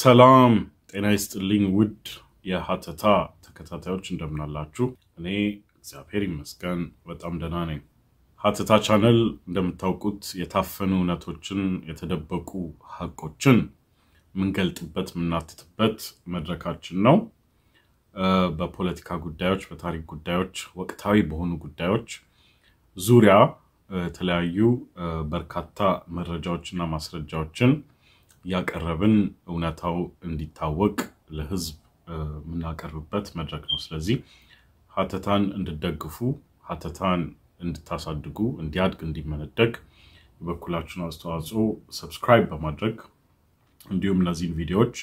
ሰላም ጤና ይስጥልኝ ውድ የሀተታ ተከታታዮች እንደምናላችሁ። እኔ እግዚአብሔር ይመስገን በጣም ደህና ነኝ። ሀተታ ቻነል እንደምታውቁት የታፈኑ እውነቶችን፣ የተደበቁ ሀቆችን የምንገልጥበት የምናትትበት መድረካችን ነው። በፖለቲካ ጉዳዮች፣ በታሪክ ጉዳዮች፣ ወቅታዊ በሆኑ ጉዳዮች ዙሪያ የተለያዩ በርካታ መረጃዎችና ማስረጃዎችን ያቀረብን እውነታው እንዲታወቅ ለህዝብ የምናቀርብበት መድረክ ነው። ስለዚህ ሀተታን እንድደግፉ፣ ሀተታን እንድታሳድጉ፣ እንዲያድግ፣ እንዲመነደግ የበኩላችሁን አስተዋጽኦ ሰብስክራይብ በማድረግ እንዲሁም እነዚህን ቪዲዮዎች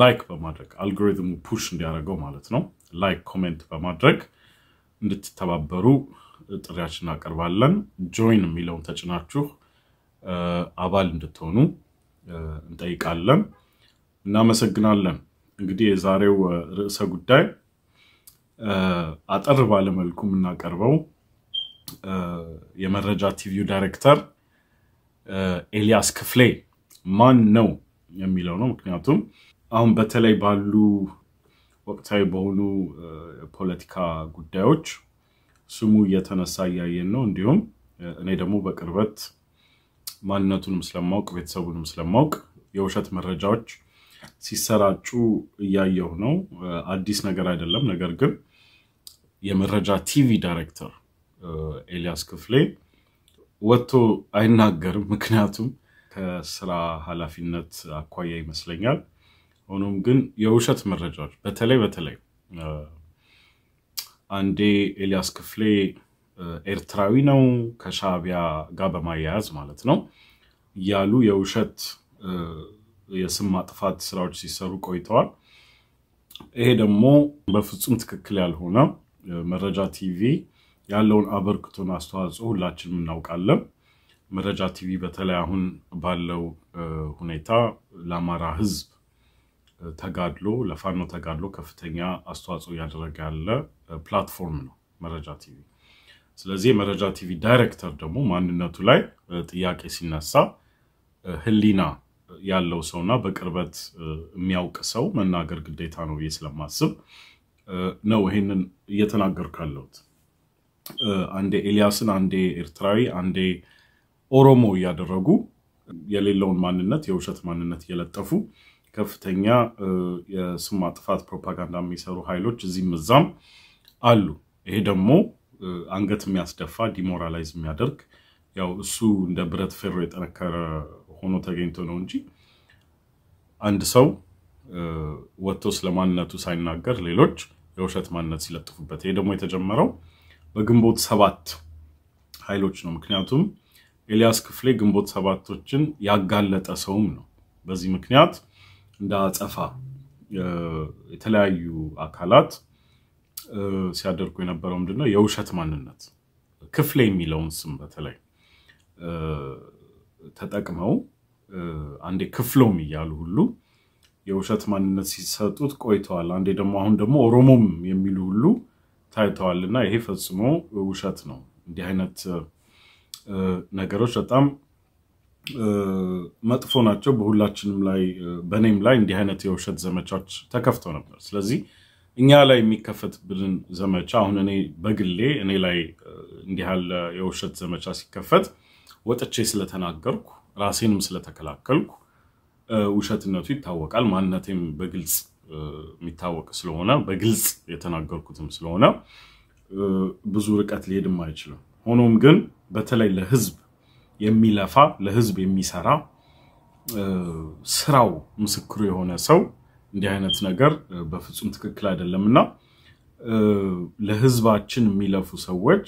ላይክ በማድረግ አልጎሪትሙ ፑሽ እንዲያደርገው ማለት ነው ላይክ ኮሜንት በማድረግ እንድትተባበሩ ጥሪያችን እናቀርባለን። ጆይን የሚለውን ተጭናችሁ አባል እንድትሆኑ እንጠይቃለን። እናመሰግናለን። እንግዲህ የዛሬው ርዕሰ ጉዳይ አጠር ባለመልኩ የምናቀርበው የመረጃ ቲቪው ዳይሬክተር ኤልያስ ክፍሌ ማን ነው የሚለው ነው። ምክንያቱም አሁን በተለይ ባሉ ወቅታዊ በሆኑ ፖለቲካ ጉዳዮች ስሙ እየተነሳ እያየን ነው። እንዲሁም እኔ ደግሞ በቅርበት ማንነቱንም ስለማወቅ ቤተሰቡንም ስለማወቅ የውሸት መረጃዎች ሲሰራጩ እያየሁ ነው። አዲስ ነገር አይደለም። ነገር ግን የመረጃ ቲቪ ዳይሬክተር ኤልያስ ክፍሌ ወጥቶ አይናገርም። ምክንያቱም ከስራ ኃላፊነት አኳያ ይመስለኛል። ሆኖም ግን የውሸት መረጃዎች በተለይ በተለይ አንዴ ኤልያስ ክፍሌ ኤርትራዊ ነው ከሻቢያ ጋር በማያያዝ ማለት ነው ያሉ የውሸት የስም ማጥፋት ስራዎች ሲሰሩ ቆይተዋል። ይሄ ደግሞ በፍጹም ትክክል ያልሆነ መረጃ ቲቪ ያለውን አበርክቶን አስተዋጽኦ ሁላችንም እናውቃለን። መረጃ ቲቪ በተለይ አሁን ባለው ሁኔታ ለአማራ ህዝብ ተጋድሎ ለፋኖ ተጋድሎ ከፍተኛ አስተዋጽኦ እያደረገ ያለ ፕላትፎርም ነው መረጃ ቲቪ። ስለዚህ የመረጃ ቲቪ ዳይሬክተር ደግሞ ማንነቱ ላይ ጥያቄ ሲነሳ ህሊና ያለው ሰውና በቅርበት የሚያውቅ ሰው መናገር ግዴታ ነው ብዬ ስለማስብ ነው ይሄንን እየተናገር ያለሁት። አንዴ ኤልያስን፣ አንዴ ኤርትራዊ፣ አንዴ ኦሮሞ እያደረጉ የሌለውን ማንነት የውሸት ማንነት እየለጠፉ ከፍተኛ የስም ማጥፋት ፕሮፓጋንዳ የሚሰሩ ኃይሎች እዚህም እዛም አሉ። ይሄ ደግሞ አንገት የሚያስደፋ ዲሞራላይዝ የሚያደርግ ያው እሱ እንደ ብረት ፌሮ የጠነከረ ሆኖ ተገኝቶ ነው እንጂ አንድ ሰው ወጥቶ ስለ ማንነቱ ሳይናገር ሌሎች የውሸት ማንነት ሲለጥፉበት፣ ይሄ ደግሞ የተጀመረው በግንቦት ሰባት ኃይሎች ነው። ምክንያቱም ኤልያስ ክፍሌ ግንቦት ሰባቶችን ያጋለጠ ሰውም ነው። በዚህ ምክንያት እንደ አጸፋ የተለያዩ አካላት ሲያደርጉ የነበረው ምንድነው የውሸት ማንነት ክፍሌ የሚለውን ስም በተለይ ተጠቅመው አንዴ ክፍሎም እያሉ ሁሉ የውሸት ማንነት ሲሰጡት ቆይተዋል። አንዴ ደግሞ አሁን ደግሞ ኦሮሞም የሚሉ ሁሉ ታይተዋል። እና ይሄ ፈጽሞ ውሸት ነው። እንዲህ አይነት ነገሮች በጣም መጥፎ ናቸው። በሁላችንም ላይ በእኔም ላይ እንዲህ አይነት የውሸት ዘመቻዎች ተከፍተው ነበር። ስለዚህ እኛ ላይ የሚከፈትብን ዘመቻ አሁን እኔ በግሌ እኔ ላይ እንዲህ ያለ የውሸት ዘመቻ ሲከፈት ወጥቼ ስለተናገርኩ ራሴንም ስለተከላከልኩ ውሸትነቱ ይታወቃል። ማንነቴም በግልጽ የሚታወቅ ስለሆነ በግልጽ የተናገርኩትም ስለሆነ ብዙ ርቀት ሊሄድም አይችልም። ሆኖም ግን በተለይ ለህዝብ የሚለፋ ለህዝብ የሚሰራ ስራው ምስክሩ የሆነ ሰው እንዲህ አይነት ነገር በፍጹም ትክክል አይደለም እና ለህዝባችን የሚለፉ ሰዎች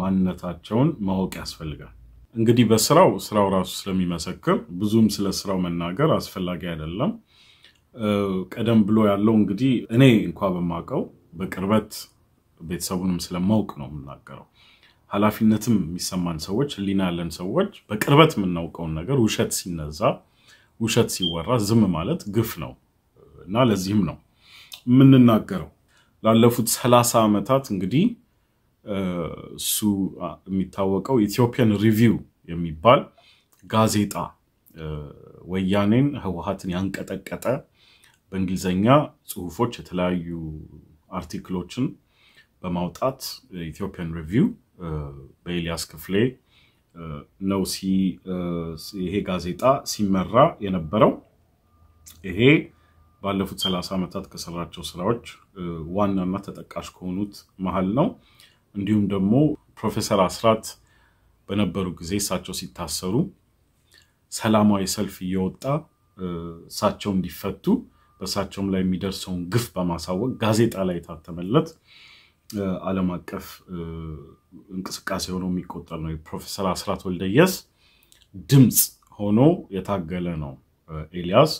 ማንነታቸውን ማወቅ ያስፈልጋል። እንግዲህ በስራው ስራው ራሱ ስለሚመሰክር ብዙም ስለ ስራው መናገር አስፈላጊ አይደለም። ቀደም ብሎ ያለው እንግዲህ እኔ እንኳ በማውቀው በቅርበት ቤተሰቡንም ስለማውቅ ነው የምናገረው። ኃላፊነትም የሚሰማን ሰዎች፣ ህሊና ያለን ሰዎች በቅርበት የምናውቀውን ነገር ውሸት ሲነዛ፣ ውሸት ሲወራ ዝም ማለት ግፍ ነው። እና ለዚህም ነው የምንናገረው። ላለፉት ሰላሳ ዓመታት እንግዲህ እሱ የሚታወቀው ኢትዮጵያን ሪቪው የሚባል ጋዜጣ ወያኔን፣ ህወሀትን ያንቀጠቀጠ በእንግሊዝኛ ጽሁፎች የተለያዩ አርቲክሎችን በማውጣት ኢትዮጵያን ሪቪው በኤልያስ ክፍሌ ነው ይሄ ጋዜጣ ሲመራ የነበረው። ይሄ ባለፉት 30 ዓመታት ከሰራቸው ስራዎች ዋናና ተጠቃሽ ከሆኑት መሀል ነው። እንዲሁም ደግሞ ፕሮፌሰር አስራት በነበሩ ጊዜ እሳቸው ሲታሰሩ ሰላማዊ ሰልፍ እየወጣ እሳቸው እንዲፈቱ በእሳቸውም ላይ የሚደርሰውን ግፍ በማሳወቅ ጋዜጣ ላይ የታተመለት ዓለም አቀፍ እንቅስቃሴ ሆኖ የሚቆጠር ነው። የፕሮፌሰር አስራት ወልደየስ ድምፅ ሆኖ የታገለ ነው ኤልያስ።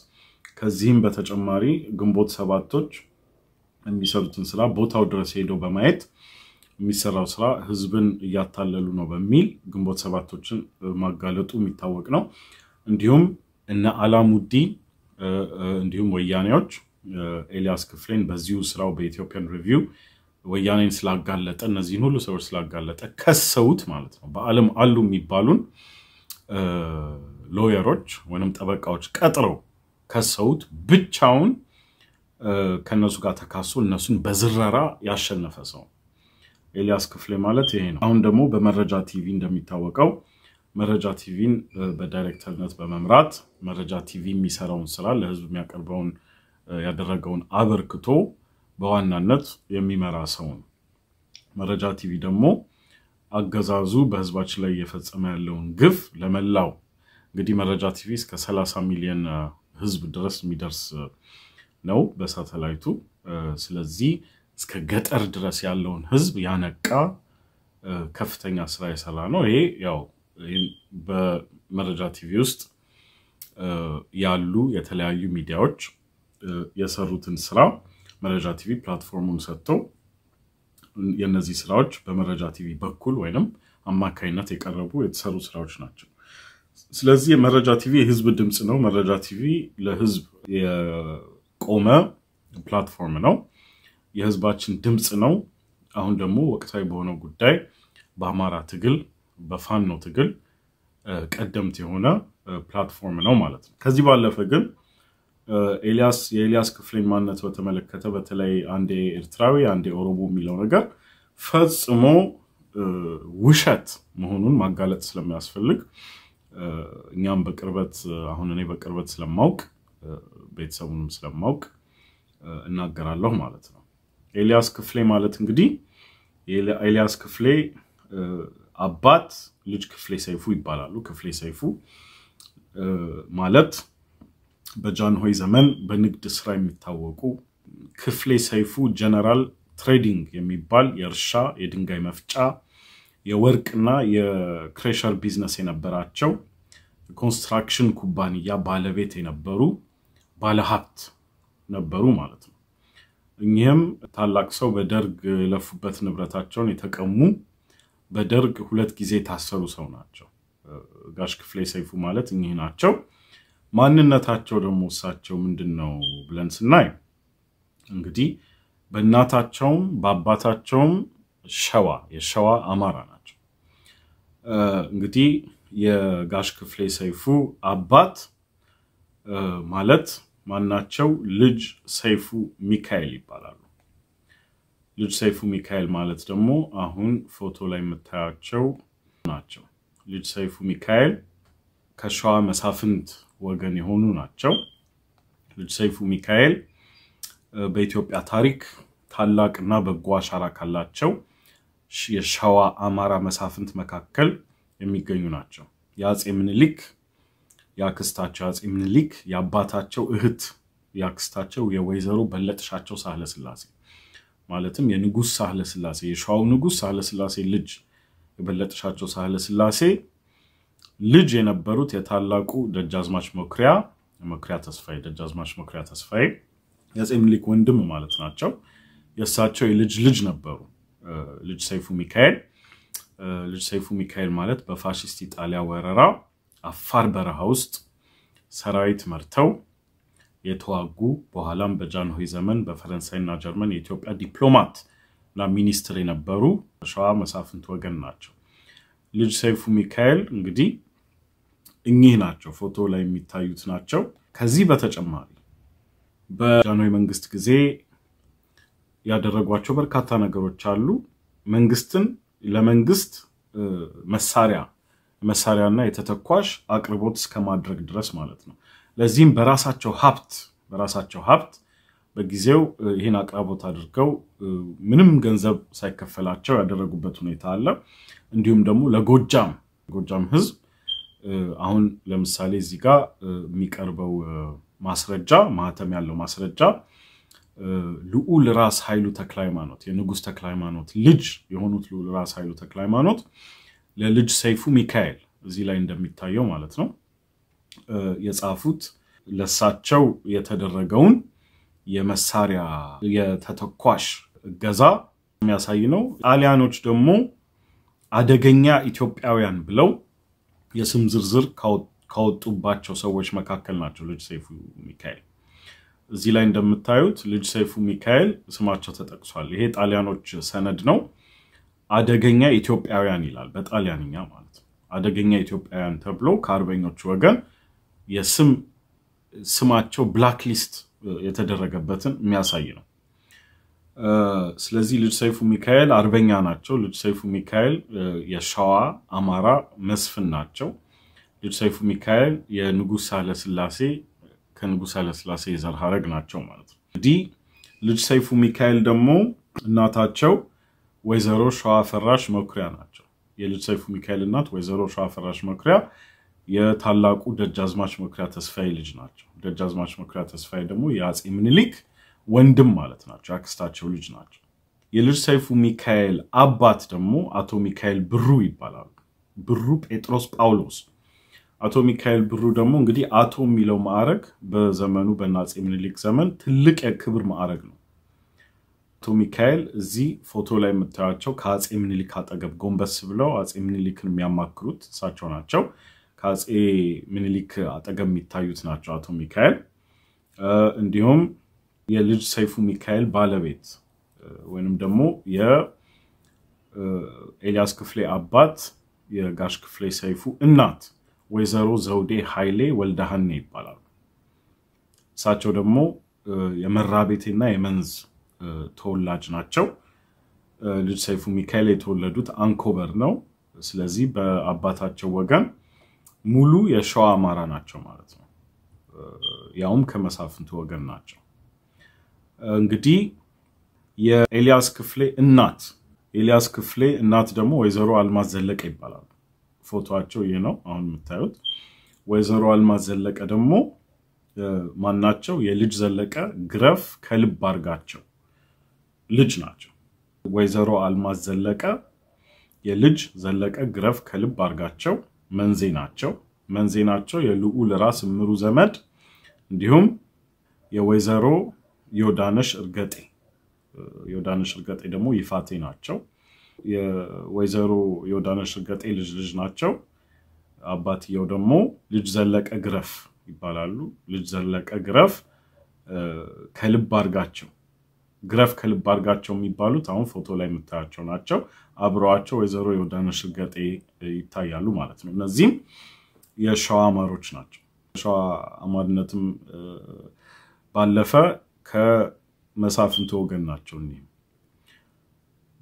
ከዚህም በተጨማሪ ግንቦት ሰባቶች የሚሰሩትን ስራ ቦታው ድረስ ሄደው በማየት የሚሰራው ስራ ህዝብን እያታለሉ ነው በሚል ግንቦት ሰባቶችን ማጋለጡ የሚታወቅ ነው። እንዲሁም እነ አላሙዲ እንዲሁም ወያኔዎች ኤልያስ ክፍሌን በዚሁ ስራው በኢትዮጵያን ሪቪው ወያኔን ስላጋለጠ እነዚህን ሁሉ ሰዎች ስላጋለጠ ከሰውት ማለት ነው። በዓለም አሉ የሚባሉን ሎየሮች ወይም ጠበቃዎች ቀጥረው ከሰውት ብቻውን ከእነሱ ጋር ተካሶ እነሱን በዝረራ ያሸነፈ ሰው ኤልያስ ክፍሌ ማለት ይሄ ነው። አሁን ደግሞ በመረጃ ቲቪ እንደሚታወቀው መረጃ ቲቪን በዳይሬክተርነት በመምራት መረጃ ቲቪ የሚሰራውን ስራ ለህዝብ የሚያቀርበውን ያደረገውን አበርክቶ በዋናነት የሚመራ ሰው ነው። መረጃ ቲቪ ደግሞ አገዛዙ በህዝባችን ላይ እየፈጸመ ያለውን ግፍ ለመላው እንግዲህ መረጃ ቲቪ እስከ 30 ሚሊዮን ህዝብ ድረስ የሚደርስ ነው በሳተላይቱ። ስለዚህ እስከ ገጠር ድረስ ያለውን ህዝብ ያነቃ ከፍተኛ ስራ የሰራ ነው። ይሄ ያው በመረጃ ቲቪ ውስጥ ያሉ የተለያዩ ሚዲያዎች የሰሩትን ስራ መረጃ ቲቪ ፕላትፎርሙን ሰጥተው የእነዚህ ስራዎች በመረጃ ቲቪ በኩል ወይንም አማካኝነት የቀረቡ የተሰሩ ስራዎች ናቸው። ስለዚህ መረጃ ቲቪ የህዝብ ድምፅ ነው። መረጃ ቲቪ ለህዝብ የቆመ ፕላትፎርም ነው። የህዝባችን ድምፅ ነው። አሁን ደግሞ ወቅታዊ በሆነው ጉዳይ በአማራ ትግል፣ በፋኖ ትግል ቀደምት የሆነ ፕላትፎርም ነው ማለት ነው። ከዚህ ባለፈ ግን ኤልያስ የኤልያስ ክፍሌን ማንነት በተመለከተ በተለይ አንዴ ኤርትራዊ አንዴ ኦሮሞ የሚለው ነገር ፈጽሞ ውሸት መሆኑን ማጋለጥ ስለሚያስፈልግ እኛም በቅርበት አሁን እኔ በቅርበት ስለማውቅ ቤተሰቡንም ስለማውቅ እናገራለሁ ማለት ነው። ኤልያስ ክፍሌ ማለት እንግዲህ ኤልያስ ክፍሌ አባት ልጅ ክፍሌ ሰይፉ ይባላሉ። ክፍሌ ሰይፉ ማለት በጃንሆይ ዘመን በንግድ ስራ የሚታወቁ ክፍሌ ሰይፉ ጀነራል ትሬዲንግ የሚባል የእርሻ የድንጋይ መፍጫ የወርቅና የክሬሸር ቢዝነስ የነበራቸው ኮንስትራክሽን ኩባንያ ባለቤት የነበሩ ባለሀብት ነበሩ ማለት ነው። እኚህም ታላቅ ሰው በደርግ የለፉበት ንብረታቸውን የተቀሙ በደርግ ሁለት ጊዜ የታሰሩ ሰው ናቸው። ጋሽ ክፍሌ ሰይፉ ማለት እኚህ ናቸው። ማንነታቸው ደግሞ እሳቸው ምንድን ነው ብለን ስናይ እንግዲህ በእናታቸውም በአባታቸውም ሸዋ የሸዋ አማራ ናቸው። እንግዲህ የጋሽ ክፍሌ ሰይፉ አባት ማለት ማናቸው? ልጅ ሰይፉ ሚካኤል ይባላሉ። ልጅ ሰይፉ ሚካኤል ማለት ደግሞ አሁን ፎቶ ላይ የምታያቸው ናቸው። ልጅ ሰይፉ ሚካኤል ከሸዋ መሳፍንት ወገን የሆኑ ናቸው። ልጅ ሰይፉ ሚካኤል በኢትዮጵያ ታሪክ ታላቅና በጎ አሻራ ካላቸው የሸዋ አማራ መሳፍንት መካከል የሚገኙ ናቸው። የአፄ ምኒልክ የአክስታቸው የአፄ ምኒልክ የአባታቸው እህት የአክስታቸው የወይዘሮ በለጥሻቸው ሳህለ ስላሴ ማለትም የንጉስ ሳህለ ስላሴ የሸዋው ንጉስ ሳህለ ስላሴ ልጅ የበለጥሻቸው ሳህለ ስላሴ ልጅ የነበሩት የታላቁ ደጃዝማች መኩሪያ መኩሪያ ተስፋዬ ደጃዝማች መኩሪያ ተስፋዬ የአፄ ምኒልክ ወንድም ማለት ናቸው። የእሳቸው የልጅ ልጅ ነበሩ። ልጅ ሰይፉ ሚካኤል። ልጅ ሰይፉ ሚካኤል ማለት በፋሽስት ኢጣሊያ ወረራ አፋር በረሃ ውስጥ ሰራዊት መርተው የተዋጉ በኋላም በጃንሆይ ዘመን በፈረንሳይና ጀርመን የኢትዮጵያ ዲፕሎማት እና ሚኒስትር የነበሩ ሸዋ መሳፍንት ወገን ናቸው። ልጅ ሰይፉ ሚካኤል እንግዲህ እኚህ ናቸው፣ ፎቶ ላይ የሚታዩት ናቸው። ከዚህ በተጨማሪ በጃንሆይ መንግስት ጊዜ ያደረጓቸው በርካታ ነገሮች አሉ። መንግስትን ለመንግስት መሳሪያ መሳሪያና የተተኳሽ አቅርቦት እስከማድረግ ድረስ ማለት ነው። ለዚህም በራሳቸው ሀብት በራሳቸው ሀብት በጊዜው ይህን አቅራቦት አድርገው ምንም ገንዘብ ሳይከፈላቸው ያደረጉበት ሁኔታ አለ። እንዲሁም ደግሞ ለጎጃም ጎጃም ህዝብ አሁን ለምሳሌ እዚህ ጋር የሚቀርበው ማስረጃ ማህተም ያለው ማስረጃ ልዑል ራስ ኃይሉ ተክለ ሃይማኖት የንጉሥ ተክለ ሃይማኖት ልጅ የሆኑት ልዑል ራስ ኃይሉ ተክለ ሃይማኖት ለልጅ ሰይፉ ሚካኤል እዚህ ላይ እንደሚታየው ማለት ነው የጻፉት ለሳቸው የተደረገውን የመሳሪያ የተተኳሽ እገዛ የሚያሳይ ነው። ጣሊያኖች ደግሞ አደገኛ ኢትዮጵያውያን ብለው የስም ዝርዝር ካወጡባቸው ሰዎች መካከል ናቸው ልጅ ሰይፉ ሚካኤል። እዚህ ላይ እንደምታዩት ልጅ ሰይፉ ሚካኤል ስማቸው ተጠቅሷል። ይሄ ጣሊያኖች ሰነድ ነው። አደገኛ ኢትዮጵያውያን ይላል በጣሊያንኛ ማለት ነው። አደገኛ ኢትዮጵያውያን ተብሎ ከአርበኞች ወገን የስም ስማቸው ብላክሊስት የተደረገበትን የሚያሳይ ነው። ስለዚህ ልጅ ሰይፉ ሚካኤል አርበኛ ናቸው። ልጅ ሰይፉ ሚካኤል የሸዋ አማራ መስፍን ናቸው። ልጅ ሰይፉ ሚካኤል የንጉሥ ሳህለስላሴ ከንጉሥ ኃይለሥላሴ የዘር ናቸው ማለት ነው። እንግዲህ ልጅ ሰይፉ ሚካኤል ደግሞ እናታቸው ወይዘሮ ሸዋፈራሽ መኩሪያ ናቸው። የልጅ ሰይፉ ሚካኤል እናት ወይዘሮ ሸዋፈራሽ መኩሪያ የታላቁ ደጃዝማች መኩሪያ ተስፋዬ ልጅ ናቸው። ደጃዝማች መኩሪያ ተስፋዬ ደግሞ የአፄ ምኒልክ ወንድም ማለት ናቸው። ያክስታቸው ልጅ ናቸው። የልጅ ሰይፉ ሚካኤል አባት ደግሞ አቶ ሚካኤል ብሩ ይባላሉ። ብሩ ጴጥሮስ ጳውሎስ አቶ ሚካኤል ብሩ ደግሞ እንግዲህ አቶ የሚለው ማዕረግ በዘመኑ በአፄ ምኒልክ ዘመን ትልቅ የክብር ማዕረግ ነው። አቶ ሚካኤል እዚህ ፎቶ ላይ የምታያቸው ከአፄ ምኒልክ አጠገብ ጎንበስ ብለው አፄ ምኒልክን የሚያማክሩት እሳቸው ናቸው። ከአፄ ምኒልክ አጠገብ የሚታዩት ናቸው አቶ ሚካኤል። እንዲሁም የልጅ ሰይፉ ሚካኤል ባለቤት ወይንም ደግሞ የኤልያስ ክፍሌ አባት የጋሽ ክፍሌ ሰይፉ እናት ወይዘሮ ዘውዴ ኃይሌ ወልደሃኔ ይባላሉ። እሳቸው ደግሞ የመራቤቴና የመንዝ ተወላጅ ናቸው። ልጅ ሰይፉ ሚካኤል የተወለዱት አንኮበር ነው። ስለዚህ በአባታቸው ወገን ሙሉ የሸዋ አማራ ናቸው ማለት ነው። ያውም ከመሳፍንቱ ወገን ናቸው። እንግዲህ የኤልያስ ክፍሌ እናት ኤልያስ ክፍሌ እናት ደግሞ ወይዘሮ አልማዝ ዘለቀ ይባላሉ። ፎቶቸው ይህ ነው አሁን የምታዩት። ወይዘሮ አልማዝ ዘለቀ ደግሞ ማናቸው? የልጅ ዘለቀ ግረፍ ከልብ አድርጋቸው ልጅ ናቸው። ወይዘሮ አልማዝ ዘለቀ የልጅ ዘለቀ ግረፍ ከልብ አድርጋቸው መንዜ ናቸው። መንዜ ናቸው የልዑል ራስ እምሩ ዘመድ እንዲሁም የወይዘሮ ዮዳነሽ እርገጤ ዮዳነሽ እርገጤ ደግሞ ይፋቴ ናቸው። የወይዘሮ የወዳነሽ እርገጤ ልጅ ልጅ ናቸው። አባትየው ደግሞ ልጅ ዘለቀ ግረፍ ይባላሉ። ልጅ ዘለቀ ግረፍ ከልብ አድርጋቸው ግረፍ ከልብ አድርጋቸው የሚባሉት አሁን ፎቶ ላይ የምታያቸው ናቸው። አብረዋቸው ወይዘሮ የወዳነሽ እርገጤ ይታያሉ ማለት ነው። እነዚህም የሸዋ አማሮች ናቸው። ሸዋ አማርነትም ባለፈ ከመሳፍንት ወገን ናቸው። እኒህም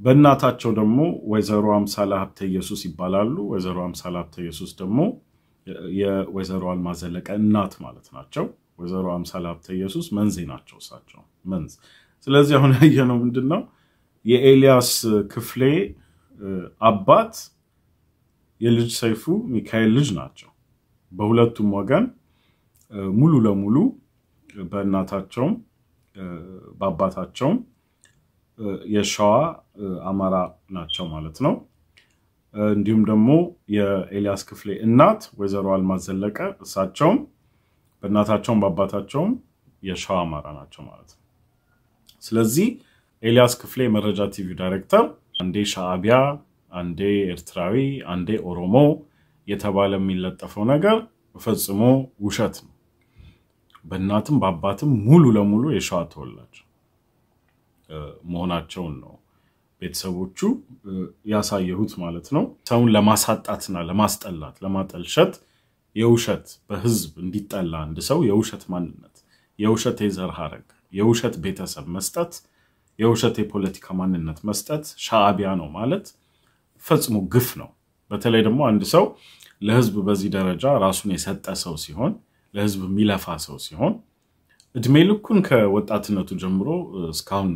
በእናታቸው ደግሞ ወይዘሮ አምሳለ ሀብተ ኢየሱስ ይባላሉ። ወይዘሮ አምሳለ ሀብተ ኢየሱስ ደግሞ የወይዘሮ አልማዝ ዘለቀ እናት ማለት ናቸው። ወይዘሮ አምሳለ ሀብተ ኢየሱስ መንዜ ናቸው እሳቸው መንዝ። ስለዚህ አሁን ያየነው ምንድን ነው? የኤልያስ ክፍሌ አባት የልጅ ሰይፉ ሚካኤል ልጅ ናቸው። በሁለቱም ወገን ሙሉ ለሙሉ በእናታቸውም በአባታቸውም የሸዋ አማራ ናቸው ማለት ነው። እንዲሁም ደግሞ የኤልያስ ክፍሌ እናት ወይዘሮ አልማዝ ዘለቀ እሳቸውም በእናታቸውም በአባታቸውም የሸዋ አማራ ናቸው ማለት ነው። ስለዚህ ኤልያስ ክፍሌ መረጃ ቲቪ ዳይሬክተር አንዴ ሻዕቢያ፣ አንዴ ኤርትራዊ፣ አንዴ ኦሮሞ የተባለ የሚለጠፈው ነገር ፈጽሞ ውሸት ነው። በእናትም በአባትም ሙሉ ለሙሉ የሸዋ ተወላጅ መሆናቸውን ነው ቤተሰቦቹ ያሳየሁት ማለት ነው። ሰውን ለማሳጣትና ለማስጠላት፣ ለማጠልሸት የውሸት በህዝብ እንዲጠላ አንድ ሰው የውሸት ማንነት፣ የውሸት የዘር ሀረግ፣ የውሸት ቤተሰብ መስጠት፣ የውሸት የፖለቲካ ማንነት መስጠት ሻዕቢያ ነው ማለት ፈጽሞ ግፍ ነው። በተለይ ደግሞ አንድ ሰው ለህዝብ በዚህ ደረጃ ራሱን የሰጠ ሰው ሲሆን፣ ለህዝብ የሚለፋ ሰው ሲሆን እድሜ ልኩን ከወጣትነቱ ጀምሮ እስካሁን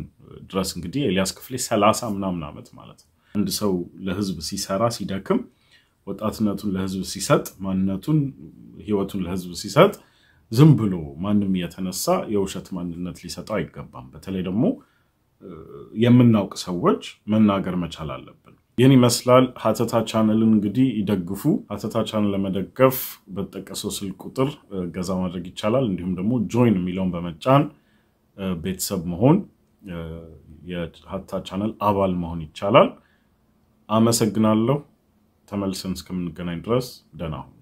ድረስ እንግዲህ ኤልያስ ክፍሌ ሰላሳ ምናምን ዓመት ማለት ነው። አንድ ሰው ለህዝብ ሲሰራ ሲደክም፣ ወጣትነቱን ለህዝብ ሲሰጥ፣ ማንነቱን ህይወቱን ለህዝብ ሲሰጥ ዝም ብሎ ማንም እየተነሳ የውሸት ማንነት ሊሰጠው አይገባም። በተለይ ደግሞ የምናውቅ ሰዎች መናገር መቻል አለብን። ይህን ይመስላል። ሀተታ ቻነልን እንግዲህ ይደግፉ። ሀተታ ቻነል ለመደገፍ በተጠቀሰው ስልክ ቁጥር ገዛ ማድረግ ይቻላል። እንዲሁም ደግሞ ጆይን የሚለውን በመጫን ቤተሰብ መሆን የሀተታ ቻነል አባል መሆን ይቻላል። አመሰግናለሁ። ተመልሰን እስከምንገናኝ ድረስ ደህና ሁኑ።